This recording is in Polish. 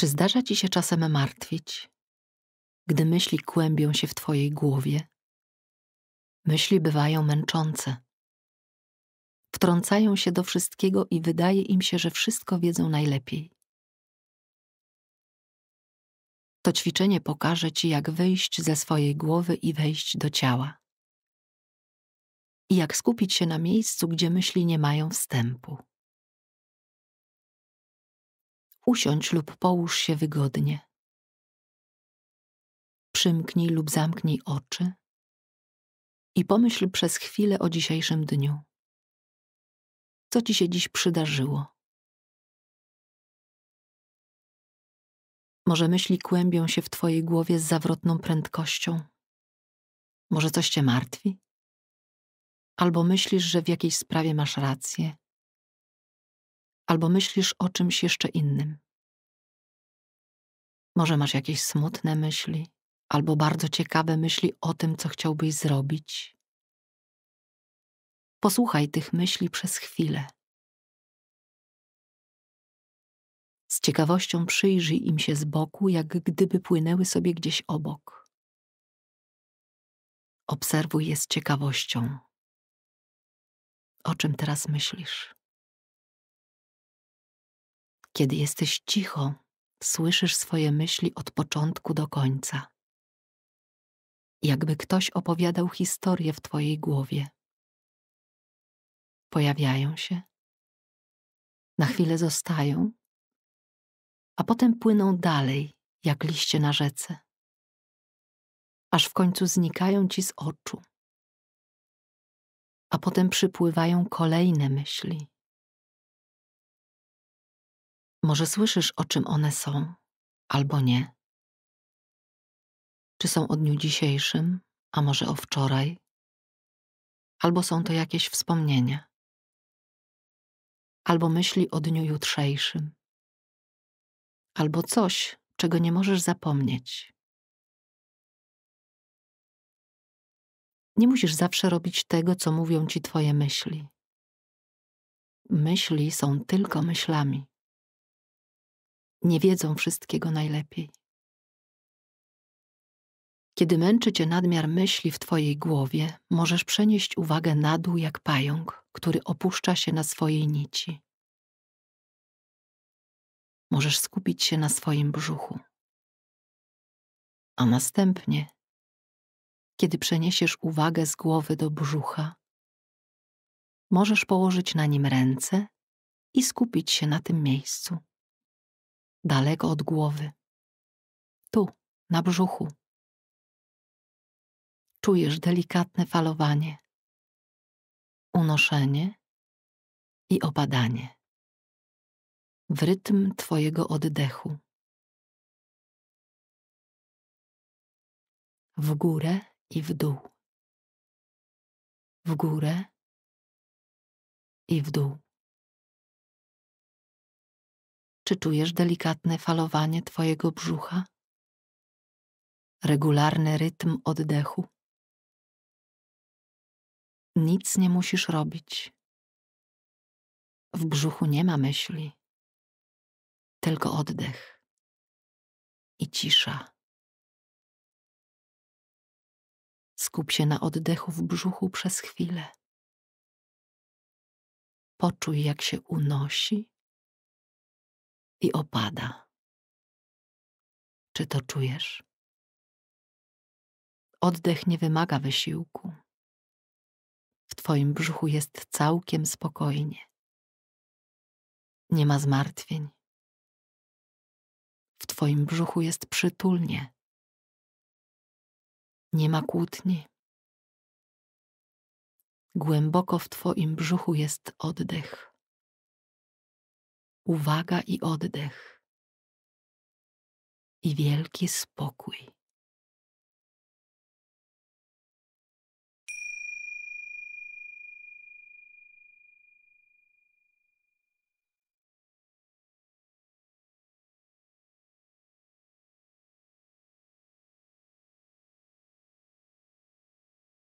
Czy zdarza ci się czasem martwić, gdy myśli kłębią się w twojej głowie? Myśli bywają męczące. Wtrącają się do wszystkiego i wydaje im się, że wszystko wiedzą najlepiej. To ćwiczenie pokaże ci, jak wyjść ze swojej głowy i wejść do ciała. I jak skupić się na miejscu, gdzie myśli nie mają wstępu. Usiądź lub połóż się wygodnie. Przymknij lub zamknij oczy i pomyśl przez chwilę o dzisiejszym dniu. Co ci się dziś przydarzyło? Może myśli kłębią się w twojej głowie z zawrotną prędkością? Może coś cię martwi? Albo myślisz, że w jakiejś sprawie masz rację? Albo myślisz o czymś jeszcze innym? Może masz jakieś smutne myśli, albo bardzo ciekawe myśli o tym, co chciałbyś zrobić. Posłuchaj tych myśli przez chwilę. Z ciekawością przyjrzyj im się z boku, jak gdyby płynęły sobie gdzieś obok. Obserwuj je z ciekawością. O czym teraz myślisz? Kiedy jesteś cicho, słyszysz swoje myśli od początku do końca. Jakby ktoś opowiadał historię w twojej głowie. Pojawiają się, na chwilę zostają, a potem płyną dalej, jak liście na rzece, aż w końcu znikają ci z oczu, a potem przypływają kolejne myśli może słyszysz, o czym one są, albo nie. Czy są o dniu dzisiejszym, a może o wczoraj? Albo są to jakieś wspomnienia, albo myśli o dniu jutrzejszym, albo coś, czego nie możesz zapomnieć. Nie musisz zawsze robić tego, co mówią ci twoje myśli. Myśli są tylko myślami nie wiedzą wszystkiego najlepiej. Kiedy męczy cię nadmiar myśli w twojej głowie, możesz przenieść uwagę na dół jak pająk, który opuszcza się na swojej nici. Możesz skupić się na swoim brzuchu. A następnie, kiedy przeniesiesz uwagę z głowy do brzucha, możesz położyć na nim ręce i skupić się na tym miejscu daleko od głowy. Tu, na brzuchu. Czujesz delikatne falowanie, unoszenie i opadanie w rytm Twojego oddechu. W górę i w dół. W górę i w dół. Czy czujesz delikatne falowanie Twojego brzucha? Regularny rytm oddechu. Nic nie musisz robić. W brzuchu nie ma myśli, tylko oddech i cisza. Skup się na oddechu w brzuchu przez chwilę. Poczuj, jak się unosi i opada. Czy to czujesz? Oddech nie wymaga wysiłku. W Twoim brzuchu jest całkiem spokojnie. Nie ma zmartwień. W Twoim brzuchu jest przytulnie. Nie ma kłótni. Głęboko w Twoim brzuchu jest oddech uwaga i oddech i wielki spokój.